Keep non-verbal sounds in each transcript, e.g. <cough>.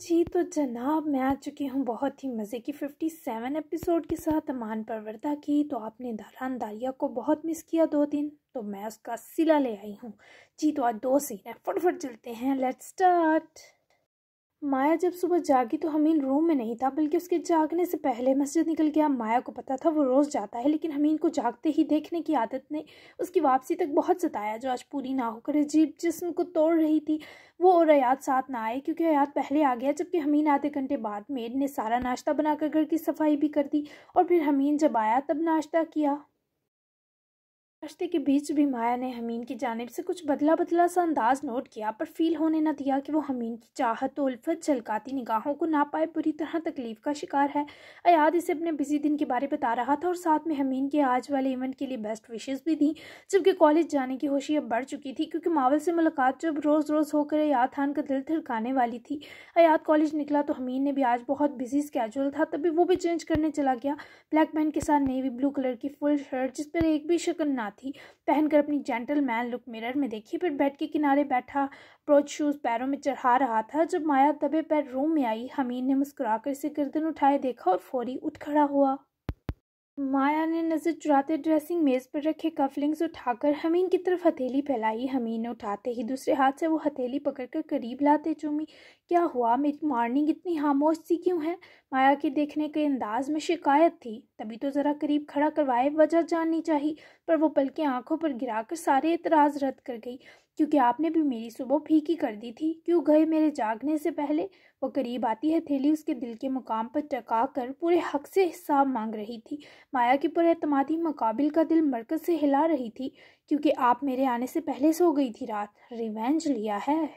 जी तो जनाब मैं आ चुकी हूँ बहुत ही मज़े की फिफ्टी सेवन एपिसोड के साथ अमान परवरता की तो आपने दारान दारिया को बहुत मिस किया दो दिन तो मैं उसका सिला ले आई हूँ जी तो आज दो सीन है फटफट चलते हैं लेट्स स्टार्ट माया जब सुबह जागी तो हमीन रूम में नहीं था बल्कि उसके जागने से पहले मस्जिद निकल गया माया को पता था वो रोज़ जाता है लेकिन हमीन को जागते ही देखने की आदत ने उसकी वापसी तक बहुत सताया जो आज पूरी ना होकर अजीब जिसम को तोड़ रही थी वो और हयात साथ ना आए क्योंकि हयात पहले आ गया जबकि हमीन आधे घंटे बाद मेड ने सारा नाश्ता बनाकर घर की सफाई भी कर दी और फिर हमीन जब आया तब नाश्ता किया नाश्ते के बीच भी माया ने हमीन की जानब से कुछ बदला बदला सा अंदाज नोट किया पर फील होने न दिया कि वो हमीन की चाहत उल्फत झलकाती निगाहों को ना पाए बुरी तरह तकलीफ का शिकार है अयाद इसे अपने बिजी दिन के बारे बता रहा था और साथ में हमीन के आज वाले इवेंट के लिए बेस्ट विशेज़ भी दी जबकि कॉलेज जाने की होशी अब बढ़ चुकी थी क्योंकि मावल से मुलाकात जब रोज़ रोज़ होकर अयाद खान का दिल थड़काने वाली थी अयाद कॉलेज निकला तो हमीन ने भी आज बहुत बिजी स्केजल था तभी वो भी चेंज करने चला गया ब्लैक पैंट के साथ नेवी ब्लू कलर की फुल शर्ट जिस पर एक भी शक्ल ना साथ ही पहनकर अपनी जेंटल मैन लुक मिरर में देखी फिर बेड के किनारे बैठा ब्रोच शूज़ पैरों में चढ़ा रहा था जब माया दबे पैर रूम में आई हमीर ने मुस्कुराकर से गर्दन उठाए देखा और फौरी उठ खड़ा हुआ माया ने नजर चुराते ड्रेसिंग मेज पर रखे कफलिंग्स उठाकर हमीन की तरफ हथेली फैलाई हमीन उठाते ही दूसरे हाथ से वो हथेली पकड़कर करीब लाते चूमी क्या हुआ मेरी मॉर्निंग इतनी खामोश सी क्यों है माया के देखने के अंदाज में शिकायत थी तभी तो ज़रा करीब खड़ा करवाए वजह जाननी चाहिए पर वो पल के आंखों पर गिराकर सारे इतराज़ रद्द कर गई क्योंकि आपने भी मेरी सुबह फीकी कर दी थी क्यों गए मेरे जागने से पहले वो करीब आती है थैली उसके दिल के मुकाम पर टका कर पूरे हक से हिसाब मांग रही थी माया की पूरे तमादी मुकाबिल का दिल मरकज से हिला रही थी क्योंकि आप मेरे आने से पहले सो गई थी रात रिवेंज लिया है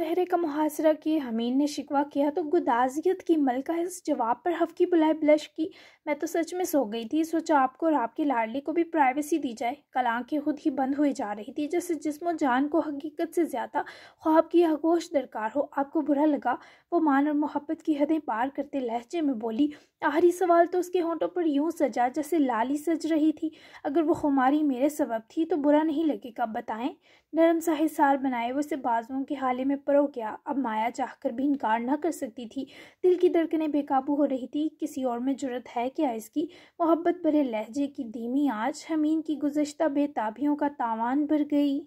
चेहरे का मुहासरा किए हमीन ने शिकवा किया तो गुदाजियत की मलका इस जवाब पर हफकी बुलाए ब्लश की मैं तो सच में सो गई थी सोचा आपको और आपके लाडली को भी प्राइवेसी दी जाए कल आंखें खुद ही बंद हुई जा रही थी जैसे जिसमो जान को हकीकत से ज़्यादा ख्वाब की आगोश दरकार हो आपको बुरा लगा वो मान और मोहब्बत की हदें पार करते लहजे में बोली आहरी सवाल तो उसके होंठों पर यूं सजा जैसे लाली सज रही थी अगर वो खुमारी मेरे सबब थी तो बुरा नहीं लगेगा बताएं नरम सा हिसार बनाए वो उसे बाजुओं के हाले में परो गया अब माया चाहकर भी इनकार न कर सकती थी दिल की धड़कनें बेकाबू हो रही थी किसी और में जरूरत है क्या इसकी मोहब्बत भरे लहजे की धीमी आज हमीन की गुजशत बेताबियों का तावान भर गई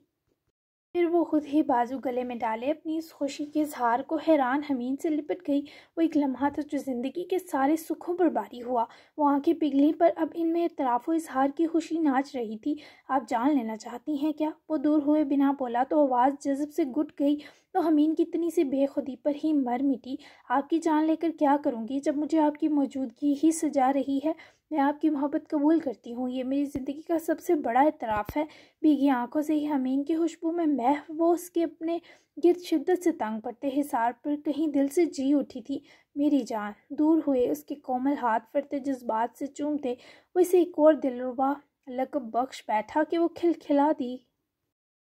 फिर वो खुद ही बाजू गले में डाले अपनी इस खुशी के इजहार को हैरान हमीन से लिपट गई वो एक लम्हा था जो ज़िंदगी के सारे सुखों पर बारी हुआ वो आंखें पिघली पर अब इनमें इतराफ़ इजहार की खुशी नाच रही थी आप जान लेना चाहती हैं क्या वो दूर हुए बिना बोला तो आवाज़ जज्ब से गुट गई तो हमीन की इतनी सी बेखुदी पर ही मर मिटी आपकी जान लेकर क्या करूँगी जब मुझे आपकी मौजूदगी ही सजा रही है मैं आपकी मोहब्बत कबूल करती हूँ ये मेरी ज़िंदगी का सबसे बड़ा इतराफ़ है भीगी आंखों से ही हमीन की खुशबू में मह वो उसके अपने गिरद शिद्दत से तंग पड़ते हिसार पर कहीं दिल से जी उठी थी मेरी जान दूर हुए उसके कोमल हाथ जिस जज्बात से चूमते वैसे एक और दिलरुबा लकब बख्श बैठा कि वो खिलखिला दी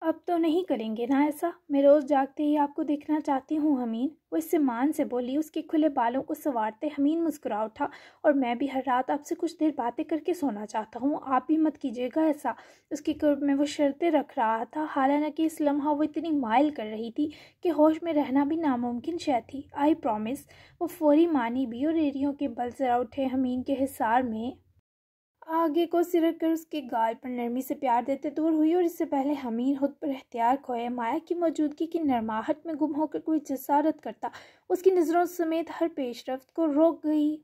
अब तो नहीं करेंगे ना ऐसा मैं रोज़ जागते ही आपको देखना चाहती हूँ हमीन वो इससे मान से बोली उसके खुले बालों को संवारते हमीन मुस्कुरा उठा और मैं भी हर रात आपसे कुछ देर बातें करके सोना चाहता हूँ आप भी मत कीजिएगा ऐसा उसके कुर्ब में वो शर्तें रख रहा था हालांकि इस लम्हा वो इतनी माइल कर रही थी कि होश में रहना भी नामुमकिन शायद थी आई प्रोमिस वो फौरी मानी भी और एरियों के बल जरा उठे हमीन के हिसार में आगे को सिरक कर उसके गाल पर नरमी से प्यार देते दूर हुई और इससे पहले हमीर खुद पर अख्तियार खोए माया की मौजूदगी की नरमाहट में गुम होकर कोई जसारत करता उसकी नज़रों समेत हर पेशरफ को रोक गई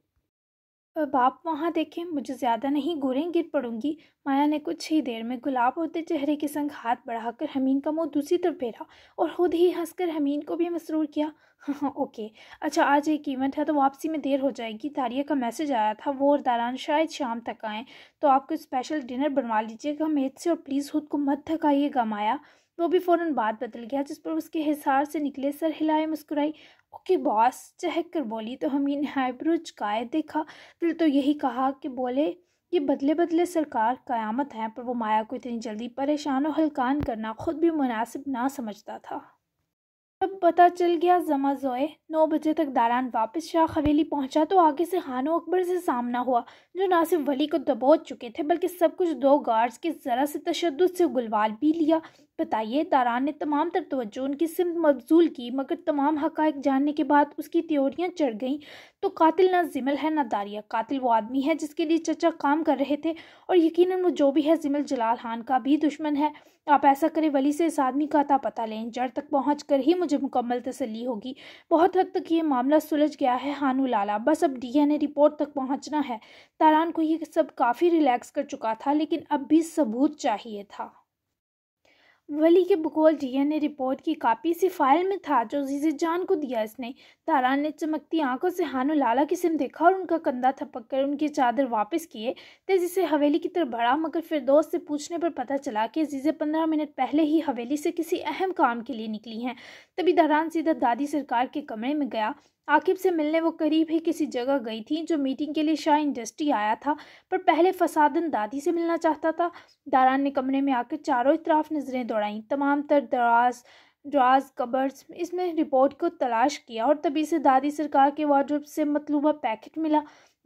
बाप वहाँ देखे मुझे ज़्यादा नहीं गोरें गिर पड़ूंगी माया ने कुछ ही देर में गुलाब होते चेहरे के संग हाथ बढ़ाकर हमीन का मुंह दूसरी तरफ फेरा और खुद ही हंसकर हमीन को भी मसरूर किया हाँ हाँ ओके अच्छा आज ये कीमत है तो वापसी में देर हो जाएगी तारिया का मैसेज आया था वो और दारान शायद शाम तक आएँ तो आपको स्पेशल डिनर बनवा लीजिएगा मेज से और प्लीज़ खुद को मत थकाइएगा माया वो भी फ़ौरन बात बदल गया जिस पर उसके हिसार से निकले सर हिलाए मुस्कुराई ओके बॉस चहक कर बोली तो हमीन हाइब्रोज चकाए देखा फिर तो यही कहा कि बोले ये बदले बदले सरकार क़यामत है पर वो माया को इतनी जल्दी परेशान और हलकान करना खुद भी मुनासिब ना समझता था तब पता चल गया जमा जोए नौ बजे तक दारान वापस शाह हवेली पहुंचा तो आगे से हानो अकबर से सामना हुआ जो ना सिर्फ वली को दबोच चुके थे बल्कि सब कुछ दो गार्ड्स के ज़रा से तशद से गुलवाल भी लिया बताइए दारान ने तमाम तर तवज्जो उनकी सिमत मबजूल की मगर तमाम हकायक जानने के बाद उसकी त्योरियाँ चढ़ गईं तो कातिल ना जिमल है ना दारिया कातिल वो आदमी है जिसके लिए चचा काम कर रहे थे और यकीन वो जो भी है जिमल जलाल खान का भी दुश्मन है आप ऐसा करें वली से इस आदमी का अता पता लें जड़ तक पहुँच कर ही मुझे मुकम्मल तसली होगी बहुत हद तक ये मामला सुलझ गया है हानू लाला बस अब डी एन ए रिपोर्ट तक पहुँचना है तारान को ये सब काफ़ी रिलैक्स कर चुका था लेकिन अब भी सबूत चाहिए था वली के भूगोल डीएनए रिपोर्ट की कापी इसी फाइल में था जो जीजे जान को दिया इसने तारान ने चमकती आंखों से हानो लाला की सिम देखा और उनका कंधा थपक कर उनकी चादर वापस किए तेजी से हवेली की तरफ बढ़ा मगर फिर दोस्त से पूछने पर पता चला कि जीजे पंद्रह मिनट पहले ही हवेली से किसी अहम काम के लिए निकली हैं तभी दारान सीधा दादी सरकार के कमरे में गया आकिब से मिलने वो करीब ही किसी जगह गई थी जो मीटिंग के लिए शाह इंडस्ट्री आया था पर पहले फसादन दादी से मिलना चाहता था दारान ने कमरे में आकर चारों तरफ नज़रें दौड़ाईं तमाम तर दराज ड्राज कबर्स इसमें रिपोर्ट को तलाश किया और तभी से दादी सरकार के वार्डरोब से मतलूबा पैकेट मिला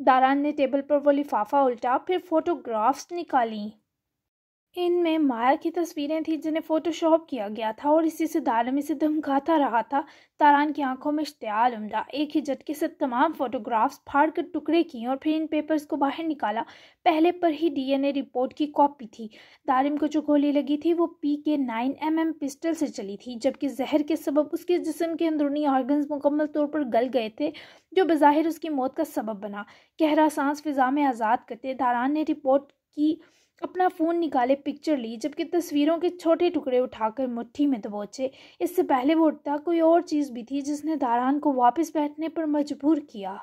दारान ने टेबल पर वो लिफाफा उल्टा फिर फोटोग्राफ्स निकाली इनमें माया की तस्वीरें थी जिन्हें फोटोशॉप किया गया था और इसी सितारे में से धमकाता रहा था तारान की आंखों में इश्तियाल उमड़ा एक ही झटके से तमाम फोटोग्राफ्स फाड़ कर टुकड़े किए और फिर इन पेपर्स को बाहर निकाला पहले पर ही डीएनए रिपोर्ट की कॉपी थी दारिम को जो गोली लगी थी वो पी के नाइन एम एम पिस्टल से चली थी जबकि जहर के सबब उसके जिसम के अंदरूनी ऑर्गन्स मुकम्मल तौर पर गल गए थे जो बज़ाहिर उसकी मौत का सबब बना गहरा सांस फिजा में आज़ाद करते दारान ने रिपोर्ट की अपना फ़ोन निकाले पिक्चर ली जबकि तस्वीरों के छोटे टुकड़े उठाकर मुट्ठी में दबोचे इससे पहले वो उठता कोई और चीज़ भी थी जिसने दारान को वापस बैठने पर मजबूर किया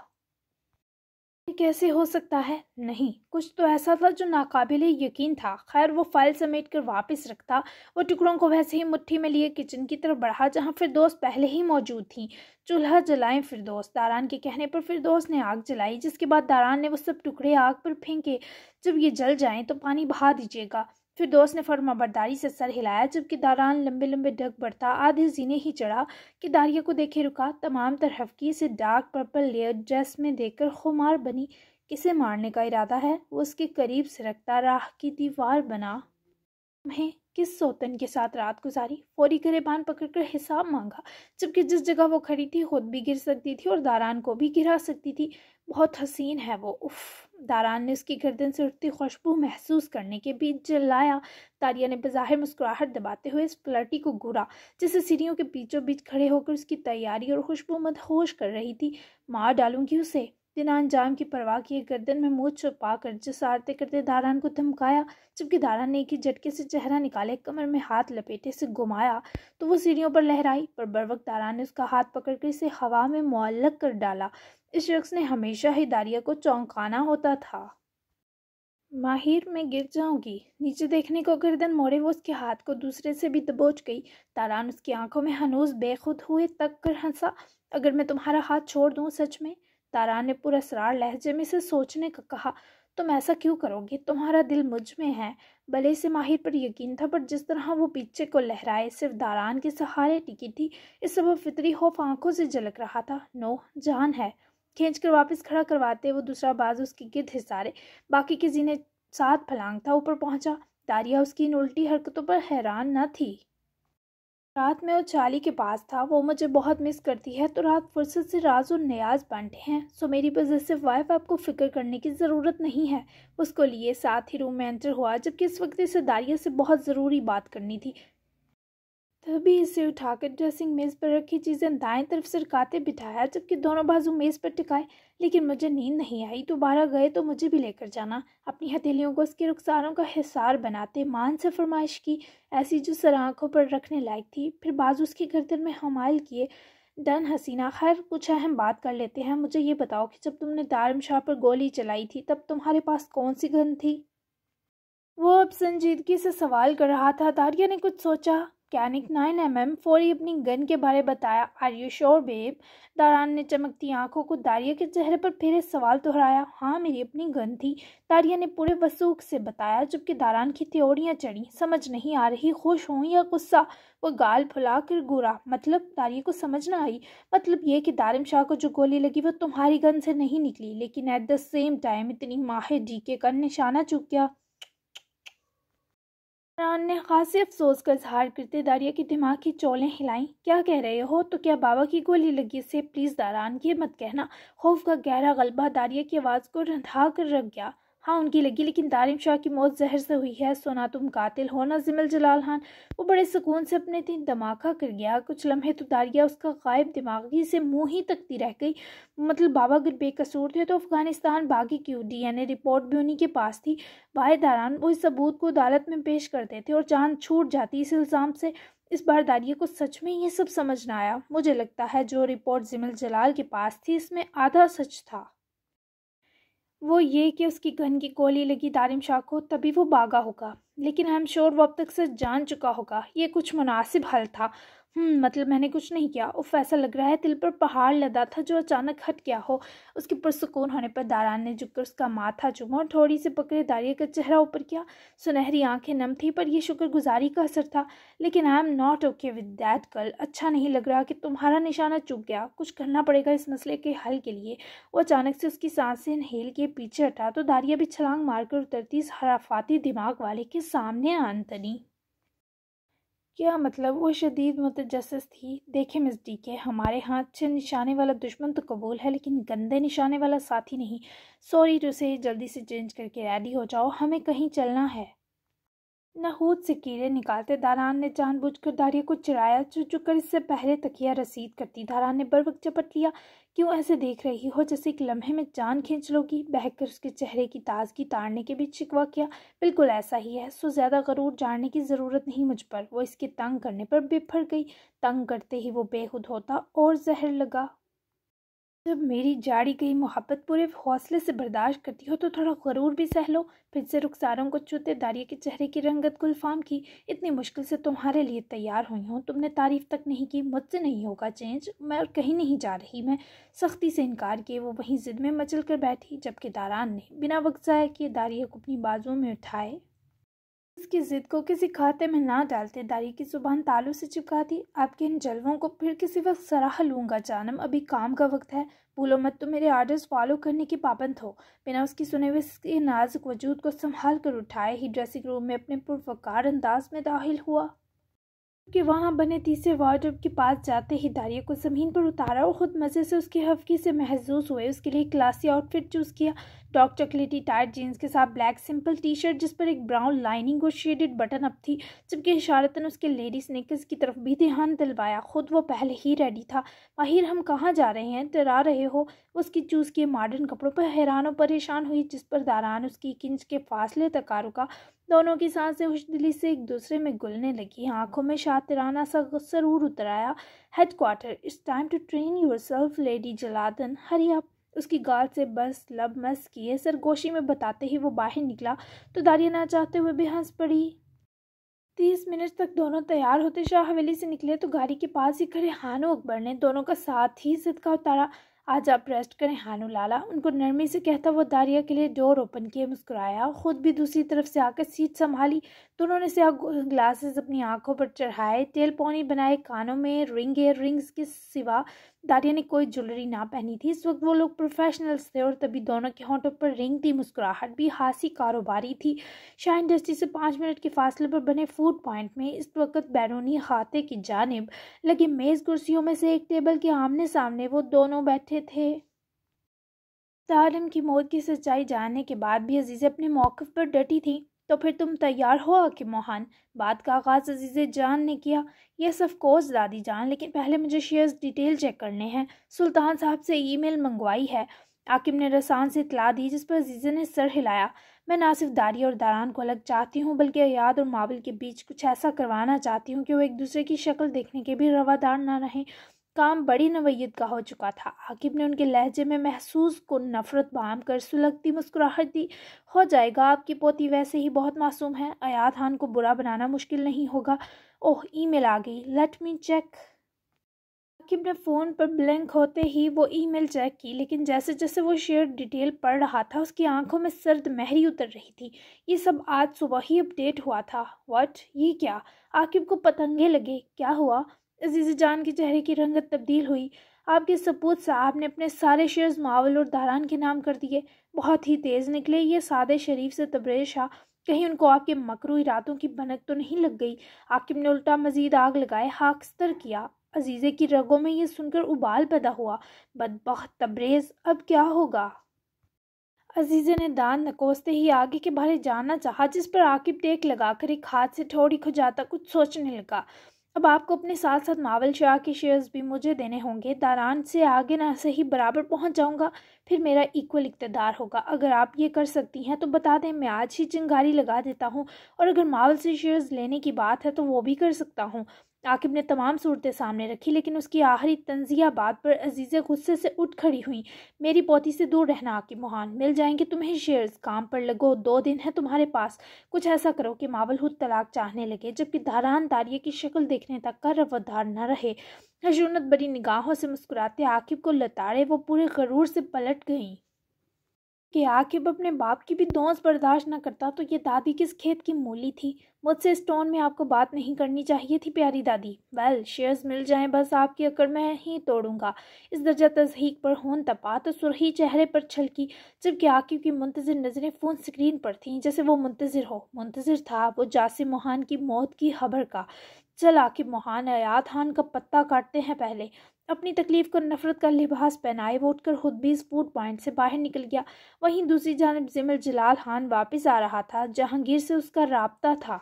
ये कैसे हो सकता है नहीं कुछ तो ऐसा था जो नाकाबिल यकीन था खैर वो फाइल समेट कर वापस रखता वो टुकड़ों को वैसे ही मुट्ठी में लिए किचन की तरफ बढ़ा जहाँ फिर दोस्त पहले ही मौजूद थी चूल्हा जलाएं फिर दोस्त दारान के कहने पर फिर दोस्त ने आग जलाई जिसके बाद दारान ने वो सब टुकड़े आग पर फेंके जब ये जल जाएं तो पानी बहा दीजिएगा फिर दोस्त ने फर्मा बरदारी से सर हिलाया जबकि दारान लंबे लंबे डग बढ़ता आधे जीने ही चढ़ा कि दारिया को देखे रुका तमाम तरफ की इसे डार्क पर्पल लेयर ड्रेस में देखकर खुमार बनी किसे मारने का इरादा है वो उसके करीब सरकता राह की दीवार बना मैं किस सोतन के साथ रात गुजारी फौरी गरेबान पकड़कर हिसाब मांगा जबकि जिस जगह वो खड़ी थी खुद भी गिर सकती थी और दारान को भी गिरा सकती थी बहुत हसीन है वो उफ़ दारान ने उसकी गर्दन से उठती खुशबू महसूस करने के बीच जलाया तारिया ने बज़ाहिर मुस्कुराहट दबाते हुए इस फ्लर्टी को घूरा जिसे सीढ़ियों के बीचों बीच खड़े होकर उसकी तैयारी और खुशबू मदहोश कर रही थी मार डालूंगी उसे बिना अंजाम की परवाह किए गर्दन में मुँह छुपा कर जसारते करते दारान को धमकाया जबकि दारान ने एक ही झटके से चेहरा निकाले कमर में हाथ लपेटे से घुमाया तो वो सीढ़ियों पर लहराई पर बर वक्त दारान ने उसका हाथ पकड़कर इसे हवा में मुअल्लक कर डाला इस शख्स ने हमेशा ही दारिया को चौंकाना होता था माहिर मैं गिर जाऊंगी नीचे देखने को गर्दन मोड़े वो उसके हाथ को दूसरे से भी दबोच गई तारान उसकी आंखों में हनूस बेखुद हुए तक कर हंसा अगर मैं तुम्हारा हाथ छोड़ दूँ सच में तारान ने पूरा सरार लहजे में से सोचने का कहा तुम ऐसा क्यों करोगे तुम्हारा दिल मुझ में है भले से माहिर पर यकीन था पर जिस तरह वो पीछे को लहराए सिर्फ दारान के सहारे टिकी थी इस सब फितरी खौफ आंखों से झलक रहा था नो जान है खींच कर वापस खड़ा करवाते वो दूसरा बाज उसके गिरद हिसारे बाकी किसी ने साथ फलांग था ऊपर पहुंचा दारिया उसकी इन उल्टी हरकतों पर हैरान न थी रात में वो चाली के पास था वो मुझे बहुत मिस करती है तो रात फुर्सत से राज और नयाज बांटे हैं सो मेरी से वाइफ आपको फ़िक्र करने की ज़रूरत नहीं है उसको लिए साथ ही रूम में एंटर हुआ जबकि इस वक्त इसे दारिया से बहुत ज़रूरी बात करनी थी तभी इसे उठाकर ड्रेसिंग मेज पर रखी चीज़ें दाएं तरफ सरकाते बिठाया जबकि दोनों बाजू मेज़ पर टिकाए लेकिन मुझे नींद नहीं आई दोबारा गए तो मुझे भी लेकर जाना अपनी हथेलियों को उसके रुखसारों का हिसार बनाते मान से फरमाइश की ऐसी जो सर आँखों पर रखने लायक थी फिर बाजू उसके गर्दन में हमायल किए डन हसीना खैर कुछ अहम बात कर लेते हैं मुझे ये बताओ कि जब तुमने दारम शाह पर गोली चलाई थी तब तुम्हारे पास कौन सी गन थी वो अब संजीदगी से सवाल कर रहा था दारिया ने कुछ सोचा मैकेनिक नाइन एम एम फौरी अपनी गन के बारे बताया आर यू श्योर बेब दारान ने चमकती आंखों को दारिया के चेहरे पर फिर सवाल दोहराया हाँ मेरी अपनी गन थी दारिया ने पूरे वसूख से बताया जबकि दारान की त्योरियाँ चढ़ी समझ नहीं आ रही खुश हों या गुस्सा वो गाल फुला कर घूरा मतलब दारिया को समझ ना आई मतलब ये कि दारिम शाह को जो गोली लगी वो तुम्हारी गन से नहीं निकली लेकिन एट द सेम टाइम इतनी माहिर के का निशाना चुक गया रान ने खासी अफसोस का इजहार करते दारिया के दिमाग की चौलें हिलाईं क्या कह रहे हो तो क्या बाबा की गोली लगी से प्लीज़ दारान ये मत कहना खौफ का गहरा गलबा दारिया की आवाज़ को रंधा कर रख गया हाँ उनकी लगी लेकिन दारिम शाह की मौत जहर से हुई है सोना तुम कातिल हो ना जिमिल जलाल खान वो बड़े सुकून से अपने दिन धमाका कर गया कुछ लम्हे तो दारिया उसका गायब दिमागी से मुँह ही तकती रह गई मतलब बाबा अगर बेकसूर थे तो अफगानिस्तान बागी क्यों डी एन ए रिपोर्ट भी उन्हीं के पास थी बाए दौरान वो इस सबूत को अदालत में पेश करते थे और जान छूट जाती इस इल्ज़ाम से इस बार दारिया को सच में ये सब समझ ना आया मुझे लगता है जो रिपोर्ट जिमिल जलाल के पास थी इसमें आधा सच था वो ये कि उसकी गन की गोली लगी दारिम शाह को तभी वो भागा होगा लेकिन आई एम श्योर वो अब तक से जान चुका होगा ये कुछ मुनासिब हल था हम्म, मतलब मैंने कुछ नहीं किया उफ ऐसा लग रहा है दिल पर पहाड़ लदा था जो अचानक हट गया हो उसके पुरसकून होने पर दारान ने झुककर उसका माथा चुमा और थोड़ी से पकड़े दारिया का चेहरा ऊपर किया सुनहरी आंखें नम थी पर यह शुक्रगुजारी का असर था लेकिन I am not okay with that girl अच्छा नहीं लग रहा कि तुम्हारा निशाना चुक गया कुछ करना पड़ेगा इस मसले के हल के लिए वो अचानक से उसकी सांसें हेल के पीछे हटा तो दारिया भी छलांग मारकर उतरती इस हराफाती दिमाग वाले के सामने आनतनी क्या मतलब वो शदीद मतजस थी देखे मिस डी के हमारे हाथ अच्छे निशाने वाला दुश्मन तो कबूल है लेकिन गंदे निशाने वाला साथी नहीं सॉरी टू से जल्दी से चेंज करके रेडी हो जाओ हमें कहीं चलना है नहूद से कीड़े निकालते दारान ने जानबूझकर दारिया को चिराया चु कर इससे पहले तकिया रसीद करती दारान ने वक्त चपट लिया क्यों ऐसे देख रही हो जैसे एक लम्हे में जान खींच लोगी बह कर उसके चेहरे की ताजगी ताड़ने के बीच शिकवा किया बिल्कुल ऐसा ही है सो ज़्यादा गरूर जानने की ज़रूरत नहीं मुझ पर वो इसके तंग करने पर बिफड़ गई तंग करते ही वो बेहुद होता और जहर लगा जब मेरी जाड़ी गई मोहब्बत पूरे हौसले से बर्दाश्त करती हो तो थोड़ा गरूर भी सह लो फिर से रुखसारों को छूते दारिया के चेहरे की रंगत गुलफाम की इतनी मुश्किल से तुम्हारे लिए तैयार हुई हूँ तुमने तारीफ तक नहीं की मुझसे नहीं होगा चेंज मैं और कहीं नहीं जा रही मैं सख्ती से इनकार किए वो वहीं जिद में मचल कर बैठी जबकि दारान ने बिना वक्त ज़ाया किए दारिया को अपनी बाजुओं में उठाए इसकी जिद को किसी खाते में ना डालते दारी की जुबान तालू से चिपका दी आपके इन जलवों को फिर किसी वक्त सराह लूंगा जानम अभी काम का वक्त है भूलो मत तो मेरे आर्डर्स फॉलो करने की पाबंद हो बिना उसकी सुने हुए इसके नाजुक वजूद को संभाल कर उठाए ही ड्रेसिंग रूम में अपने पुरवकार अंदाज में दाखिल हुआ कि वहाँ बने तीसरे वार्डरोब के पास जाते ही दारिया को ज़मीन पर उतारा और ख़ुद मज़े से उसकी हफ्की से महजूस हुए उसके लिए क्लासी आउटफिट चूज़ किया डॉक चॉकलेटी टाइट जीन्स के साथ ब्लैक सिंपल टी शर्ट जिस पर एक ब्राउन लाइनिंग और शेडेड बटन अप थी जबकि इशारतन उसके लेडीज नेकस की तरफ भी ध्यान दिलवाया खुद वो पहले ही रेडी था माहिर हम कहाँ जा रहे हैं डरा रहे हो उसकी चूज़ किए मॉडर्न कपड़ों पर हैरान और परेशान हुई जिस पर दारान उसकी किंच के फासले तक का दोनों की सांसें दिली से एक दूसरे में गुलने लगी आंखों में शातिराना सा सरूर उतर आया head quarter it's time to train yourself lady जलादन हरी आप उसकी गाल से बस लब मस किए सरगोशी में बताते ही वो बाहर निकला तो दारिया ना चाहते हुए भी हंस पड़ी तीस मिनट तक दोनों तैयार होते शाह हवेली से निकले तो गाड़ी के पास ही खड़े हानो अकबर ने दोनों का साथ ही सदका उतारा आज आप रेस्ट करें हानू लाला उनको नरमी से कहता वो दारिया के लिए डोर ओपन किए मुस्कुराया खुद भी दूसरी तरफ से आकर सीट संभाली दोनों तो ने से ग्लासेस अपनी आंखों पर चढ़ाए तेल पौनी बनाए कानों में रिंग एयर रिंग्स के सिवा दारिया ने कोई ज्वेलरी ना पहनी थी इस वक्त वो लोग प्रोफेशनल्स थे और तभी दोनों के होंठों पर रिंग थी मुस्कुराहट भी हासी कारोबारी थी शाह इंडस्ट्री से पाँच मिनट के फासले पर बने फूड पॉइंट में इस वक्त बैरूनी खाते की जानब लगी मेज़ कुर्सियों में से एक टेबल के आमने सामने वो दोनों बैठे थे तारम की मौत की सच्चाई जानने के बाद भी अजीज़ अपने मौक़ पर डटी थी तो फिर तुम तैयार हो आके मोहन बात का आगाज़ अजीज़ जान ने किया यस ऑफ कोर्स दादी जान लेकिन पहले मुझे शेयर्स डिटेल चेक करने हैं सुल्तान साहब से ईमेल मंगवाई है आकिम ने रसान से इतला दी जिस पर अजीज़ ने सर हिलाया मैं ना सिर्फ दारी और दारान को अलग चाहती हूँ बल्कि याद और मावल के बीच कुछ ऐसा करवाना चाहती हूँ कि वो एक दूसरे की शक्ल देखने के भी रवादार ना रहें काम बड़ी नवैयत का हो चुका था आकिब ने उनके लहजे में महसूस को नफरत बहाम कर सुलगती मुस्कुराहट दी हो जाएगा आपकी पोती वैसे ही बहुत मासूम है अयात खान को बुरा बनाना मुश्किल नहीं होगा ओह ईमेल आ गई लेट मी चेक आकिब ने फ़ोन पर ब्लैंक होते ही वो ईमेल चेक की लेकिन जैसे जैसे वो शेयर डिटेल पढ़ रहा था उसकी आंखों में सर्द महरी उतर रही थी ये सब आज सुबह ही अपडेट हुआ था व्हाट ये क्या आकिब को पतंगे लगे क्या हुआ अजीज़ जान के चेहरे की रंगत तब्दील हुई आपके सपूत साहब ने अपने सारे शेयर्स मावल और दारान के नाम कर दिए बहुत ही तेज़ निकले ये सादे शरीफ से तब्रेज शाह कहीं उनको आपके मकरू इरादों की भनक तो नहीं लग गई आकिब ने उल्टा मजीद आग लगाए हाकस्तर किया अजीज़े की रगों में यह सुनकर उबाल पैदा हुआ बहुत तब्रेज अब क्या होगा अजीज़े ने दान नकोसते ही आगे के बारे जानना चाहा जिस पर आकिब टेक लगाकर एक हाथ से ठोड़ी खुजाता कुछ सोचने लगा अब आपको अपने साथ साथ मावल शाह के शेयर्स भी मुझे देने होंगे दारान से आगे ना सही बराबर पहुंच जाऊंगा फिर मेरा इक्वल इकतदार होगा अगर आप ये कर सकती हैं तो बता दें मैं आज ही चिंगारी लगा देता हूँ और अगर मावल से शेयर्स लेने की बात है तो वो भी कर सकता हूँ आकिब ने तमाम सूरतें सामने रखी लेकिन उसकी आखिरी तंजिया बात पर अजीज़ गुस्से से उठ खड़ी हुई मेरी पोती से दूर रहना आकिब मोहान मिल जाएंगे तुम्हें शेयर्स काम पर लगो दो दिन है तुम्हारे पास कुछ ऐसा करो कि मावल हु तलाक चाहने लगे जबकि धारान दारिये की शक्ल देखने तक का रवदार न रहे हजूनत बड़ी निगाहों से मुस्कुराते आकिब को लताड़े वो पूरे गरूर से पलट गईं कि आकिब अपने बाप की भी दोस्त बर्दाश्त ना करता तो ये दादी किस खेत की मूली थी मुझसे स्टोन में आपको बात नहीं करनी चाहिए थी प्यारी दादी वेल शेयर्स मिल जाएं बस आपकी अकड़ मैं ही तोड़ूंगा इस दर्जा तजहीक पर होन तपा तो सुरही चेहरे पर छलकी जबकि आकिब की मुंतजर नज़रें फ़ोन स्क्रीन पर थीं जैसे वो मुंतजर हो मुंतजर था वो जासिम मोहान की मौत की खबर का चल आके मोहान अयात खान का पत्ता काटते हैं पहले अपनी तकलीफ को नफरत का लिबास पहनाए वो उठकर खुद भी स्पूट पॉइंट से बाहर निकल गया वहीं दूसरी जानब जमिल जलाल खान वापस आ रहा था जहांगीर से उसका रबता था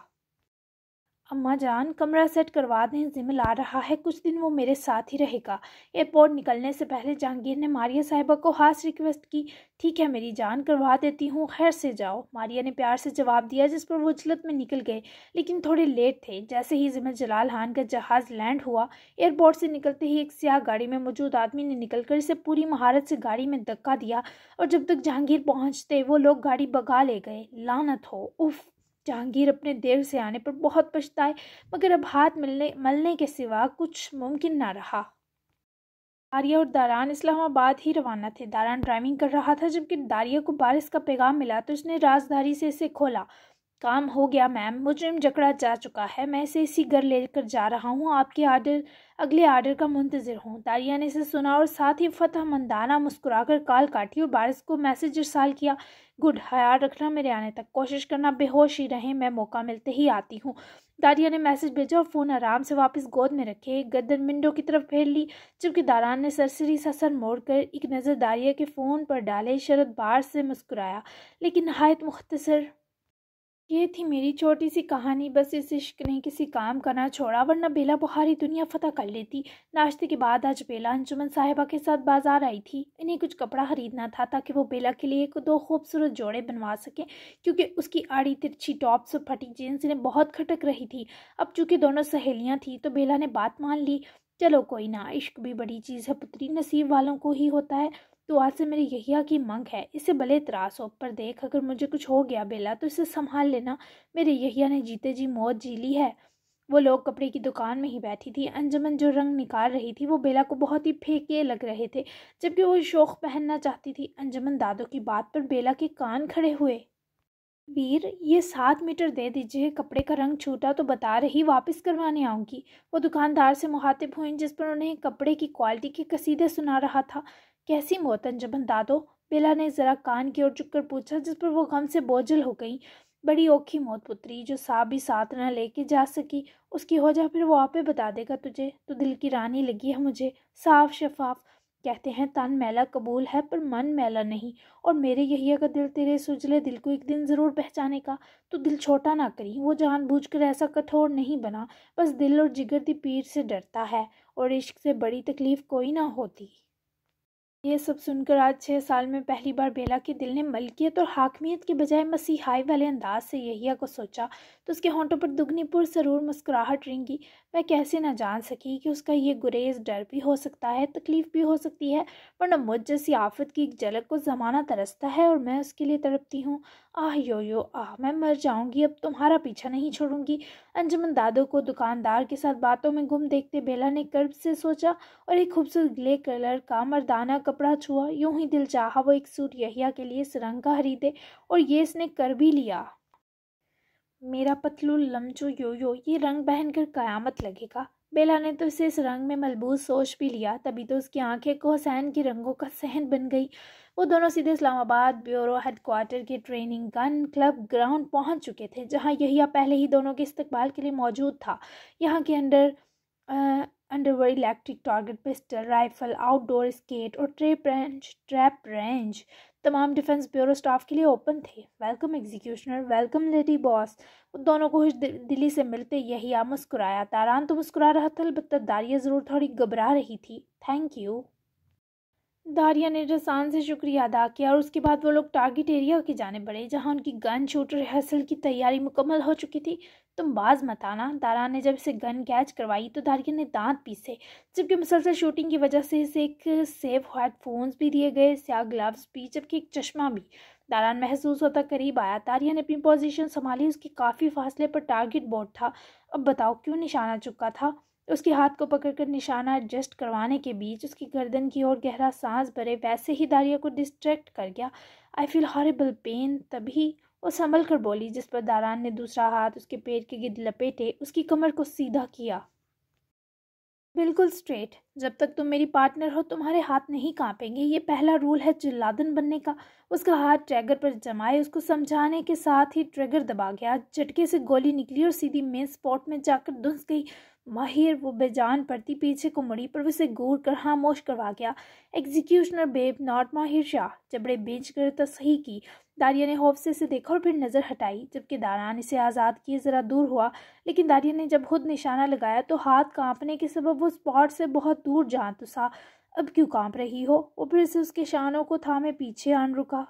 अम्मा जान कमरा सेट करवा दें जिम आ रहा है कुछ दिन वो मेरे साथ ही रहेगा एयरपोर्ट निकलने से पहले जहांगीर ने मारिया साहिबा को खास रिक्वेस्ट की ठीक है मेरी जान करवा देती हूँ खैर से जाओ मारिया ने प्यार से जवाब दिया जिस पर वो जलत में निकल गए लेकिन थोड़े लेट थे जैसे ही जिमल जलाल खान का जहाज़ लैंड हुआ एयरपोर्ट से निकलते ही एक स्याह गाड़ी में मौजूद आदमी ने कर इसे पूरी महारत से गाड़ी में धक्का दिया और जब तक जहांगीर पहुँचते वो लोग गाड़ी बगा ले गए लानत हो उफ़ जहांगीर अपने देर से आने पर बहुत पछताए मगर अब हाथ मिलने मलने के सिवा कुछ मुमकिन ना रहा दारिया और दारान इस्लामाबाद ही रवाना थे दारान ड्राइविंग कर रहा था जबकि दारिया को बारिश का पैगाम मिला तो उसने राजधारी से इसे खोला काम हो गया मैम मुजरिम जकड़ा जा चुका है मैं इसे इसी घर लेकर जा रहा हूँ आपके आर्डर अगले आर्डर का मुंतज़र हूँ दारिया ने इसे सुना और साथ ही फतह मंदाना मुस्कुराकर काल काटी और बारिश को मैसेज इरसाल किया गुड ख्याल रखना मेरे आने तक कोशिश करना बेहोश ही रहें मैं मौका मिलते ही आती हूँ दारिया ने मैसेज भेजा और फ़ोन आराम से वापस गोद में रखे गर्दन विंडो की तरफ फेर ली जबकि दारान ने सरसरी सा सर मोड़ कर एक नज़र दारिया के फ़ोन पर डाले शरद बार से मुस्कुराया लेकिन नहायत मुख्तसर ये थी मेरी छोटी सी कहानी बस इस इश्क ने किसी काम करना छोड़ा वरना बेला बुहारी दुनिया फतह कर लेती नाश्ते के बाद आज बेला अंजुमन साहिबा के साथ बाजार आई थी इन्हें कुछ कपड़ा खरीदना था ताकि वो बेला के लिए दो खूबसूरत जोड़े बनवा सकें क्योंकि उसकी आड़ी तिरछी टॉप्स और फटी जीन्स इन्हें बहुत खटक रही थी अब चूंकि दोनों सहेलियाँ थी तो बेला ने बात मान ली चलो कोई ना इश्क भी बड़ी चीज़ है पुत्री नसीब वालों को ही होता है तो आज से मेरी यहिया की मंग है इसे भले त्रास हो पर देख अगर मुझे कुछ हो गया बेला तो इसे संभाल लेना मेरे यहिया ने जीते जी मौत जी ली है वो लोग कपड़े की दुकान में ही बैठी थी अंजमन जो रंग निकाल रही थी वो बेला को बहुत ही फेंके लग रहे थे जबकि वो शौक पहनना चाहती थी अंजमन दादों की बात पर बेला के कान खड़े हुए वीर ये सात मीटर दे दीजिए कपड़े का रंग छूटा तो बता रही वापस करवाने आऊँगी वो दुकानदार से मुहातिब हुई जिस पर उन्हें कपड़े की क्वालिटी के कसीदे सुना रहा था कैसी मोतन जबन दादो बेला ने ज़रा कान की ओर कर पूछा जिस पर वो गम से बोझल हो गई बड़ी औखी मौत पुत्री जो साहब भी साथ न लेके जा सकी उसकी हो जा फिर वो आपे बता देगा तुझे तो दिल की रानी लगी है मुझे साफ शफाफ कहते हैं तन मैला कबूल है पर मन मैला नहीं और मेरे यही का दिल तेरे सुजले दिल को एक दिन ज़रूर पहचाने का तो दिल छोटा ना करी वो जानबूझकर ऐसा कठोर नहीं बना बस दिल और जिगर की पीर से डरता है और इश्क से बड़ी तकलीफ़ कोई ना होती ये सब सुनकर आज छः साल में पहली बार बेला के दिल ने मलकियत और हाकमियत के बजाय मसीहाई वाले अंदाज से यहिया को सोचा तो उसके होंठों पर दुगनी पुर सरूर मुस्कुराहट रिंगी वह कैसे ना जान सकी कि उसका ये गुरेज डर भी हो सकता है तकलीफ़ भी हो सकती है पर न मुझ जैसी आफत की एक झलक को ज़माना तरसता है और मैं उसके लिए तड़पती हूँ आह यो यो आह मैं मर जाऊंगी अब तुम्हारा पीछा नहीं छोड़ूंगी अंजुमन दादो को दुकानदार के साथ बातों में गुम देखते बेला ने कर्ब से सोचा और एक खूबसूरत ग्ले कलर का मर्दाना कपड़ा छुआ यूं ही दिल चाहा वो एक सूट यहिया के लिए का खरीदे और ये इसने कर भी लिया मेरा पतलू लमचू यो यो ये रंग पहनकर कयामत लगेगा बेला ने तो इसे इस रंग में मलबूस सोच भी लिया तभी तो उसकी आंखें को हसैन के रंगों का सहन बन गई वो दोनों सीधे इस्लामाबाद ब्यूरो हेडकोार्टर के ट्रेनिंग गन क्लब ग्राउंड पहुंच चुके थे जहां यहिया पहले ही दोनों के इस्तकबाल के लिए मौजूद था यहाँ के under underwater electric target pistol rifle outdoor skeet और ट्रेप रेंज ट्रैप रेंज तमाम डिफेंस ब्यूरो स्टाफ के लिए ओपन थे welcome executioner welcome lady boss दोनों को दिल्ली से मिलते यही आ मुस्कुराया तारान तो मुस्कुरा रहा था अलबत्त दारिया ज़रूर थोड़ी घबरा रही थी थैंक यू दारिया ने रसान से शुक्रिया अदा किया और उसके बाद वो लोग टारगेट एरिया की जाने बढ़े जहाँ उनकी गन शूट रिहर्सल की तैयारी मुकम्मल हो चुकी थी तुम बाज मत आना दारा ने जब इसे गन कैच करवाई तो दारिया ने दांत पीसे जबकि मुसलसल शूटिंग की वजह से इसे एक सेफ हेडफोन्स भी दिए गए सिया ग्लव्स भी जबकि एक चश्मा भी दारान महसूस होता करीब आया तारिया ने अपनी पोजीशन संभाली उसकी काफ़ी फासले पर टारगेट बोर्ड था अब बताओ क्यों निशाना चुका था उसके हाथ को पकड़कर निशाना एडजस्ट करवाने के बीच उसकी गर्दन की ओर गहरा सांस भरे वैसे ही दारिया को डिस्ट्रैक्ट कर गया आई फील हॉरेबल पेन तभी वो संभल कर बोली जिस पर दारान ने दूसरा हाथ उसके पेट के गिद लपेटे उसकी कमर को सीधा किया बिल्कुल स्ट्रेट जब तक तुम मेरी पार्टनर हो तुम्हारे हाथ नहीं कांपेंगे ये पहला रूल है जिल्लादन बनने का उसका हाथ ट्रैगर पर जमाए उसको समझाने के साथ ही ट्रैगर दबा गया झटके से गोली निकली और सीधी मेन स्पॉट में जाकर धुंस गई माहिर वो बेजान पड़ती पीछे को मुड़ी पर उसे घूर कर खामोश करवा गया एग्जीक्यूशनर बेब नॉट माहिर शाह जबड़े बेच कर तो सही की दारिया ने हौफ से इसे देखा और फिर नज़र हटाई जबकि दारान इसे आज़ाद किए ज़रा दूर हुआ लेकिन दारिया ने जब खुद निशाना लगाया तो हाथ कांपने के सबब वो स्पॉट से बहुत दूर जान तो सा अब क्यों कांप रही हो वो फिर से उसके शानों को थामे पीछे आन रुका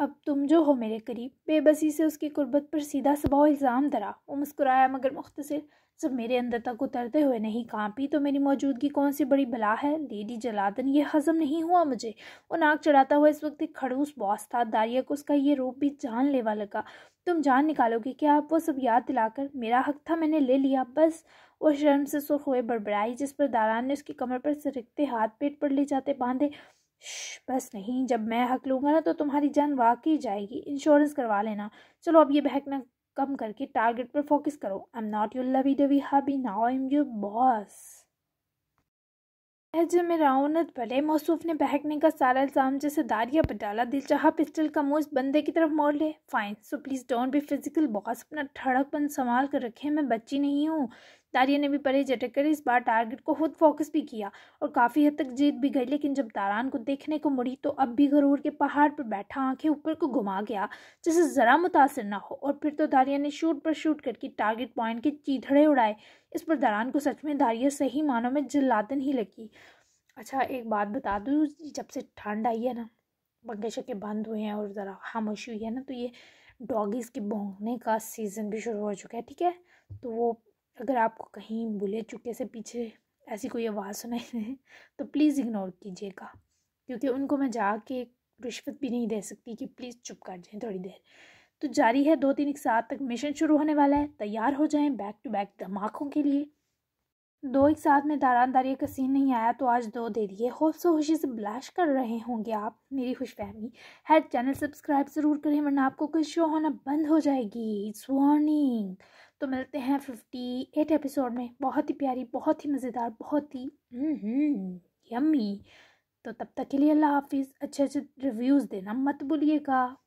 अब तुम जो हो मेरे करीब बेबसी से उसकी कुर्बत पर सीधा सबाव इल्ज़ाम धरा वो मुस्कुराया मगर मुख्तसर जब मेरे अंदर तक उतरते हुए नहीं कांपी तो मेरी मौजूदगी कौन सी बड़ी भला है लेडी जलादन ये हजम नहीं हुआ मुझे वो नाक चढ़ाता हुआ इस वक्त एक खड़ूस बॉस था दारिया को उसका ये रूप भी जान लेवा लगा तुम जान निकालोगे क्या आप वो सब याद दिलाकर मेरा हक था मैंने ले लिया बस वो शर्म से सुख हुए बड़बड़ाई जिस पर दारान ने उसकी कमर पर सरकते हाथ पेट पर ले जाते बांधे बस नहीं जब मैं हक लूँगा ना तो तुम्हारी जान वाकई जाएगी इंश्योरेंस करवा लेना चलो अब ये बहकना कम करके टारगेट पर फोकस करो I am not your lovey dovey hubby now I am your boss लहजे में रवानत पड़े मौसूफ ने बहकने का सारा इल्ज़ाम जैसे दारिया पर डाला दिल चाह पिस्टल का मुंह बंदे की तरफ मोड़ ले fine so please don't be physical boss अपना ठड़कपन संभाल कर रखे मैं बच्ची नहीं हूँ तारिया ने भी परहेज अटक कर इस बार टारगेट को खुद फोकस भी किया और काफ़ी हद तक जीत भी गई लेकिन जब तारान को देखने को मुड़ी तो अब भी गरूर के पहाड़ पर बैठा आंखें ऊपर को घुमा गया जिससे ज़रा मुतासर ना हो और फिर तो दारिया ने शूट पर शूट करके टारगेट पॉइंट के चीधड़े उड़ाए इस पर दारान को सच में दारिया सही मानों में जल्लादन ही लगी अच्छा एक बात बता दूँ जब से ठंड आई है ना पंखे शक्के बंद हुए हैं और ज़रा खामोशी हुई है ना तो ये डॉगीज़ के भोंगने का सीज़न भी शुरू हो चुका है ठीक है तो वो अगर आपको कहीं बुलेट चुके से पीछे ऐसी कोई आवाज़ सुनाई <laughs> दे तो प्लीज़ इग्नोर कीजिएगा क्योंकि उनको मैं जाके रिश्वत भी नहीं दे सकती कि प्लीज़ चुप कर जाएं थोड़ी देर तो जारी है दो तीन एक साथ तक मिशन शुरू होने वाला है तैयार हो जाएं बैक टू बैक धमाकों के लिए दो एक साथ में दारानदारी का सीन नहीं आया तो आज दो दे दिए होप सो खुशी से ब्लैश कर रहे होंगे आप मेरी खुशफहमी है चैनल सब्सक्राइब ज़रूर करें वरना आपको कुछ शो होना बंद हो जाएगी इट्स वार्निंग तो मिलते हैं फिफ्टी एट एपिसोड में बहुत ही प्यारी बहुत ही मज़ेदार बहुत ही यम्मी तो तब तक के लिए अल्लाह हाफिज़ अच्छे अच्छे रिव्यूज़ देना मत भूलिएगा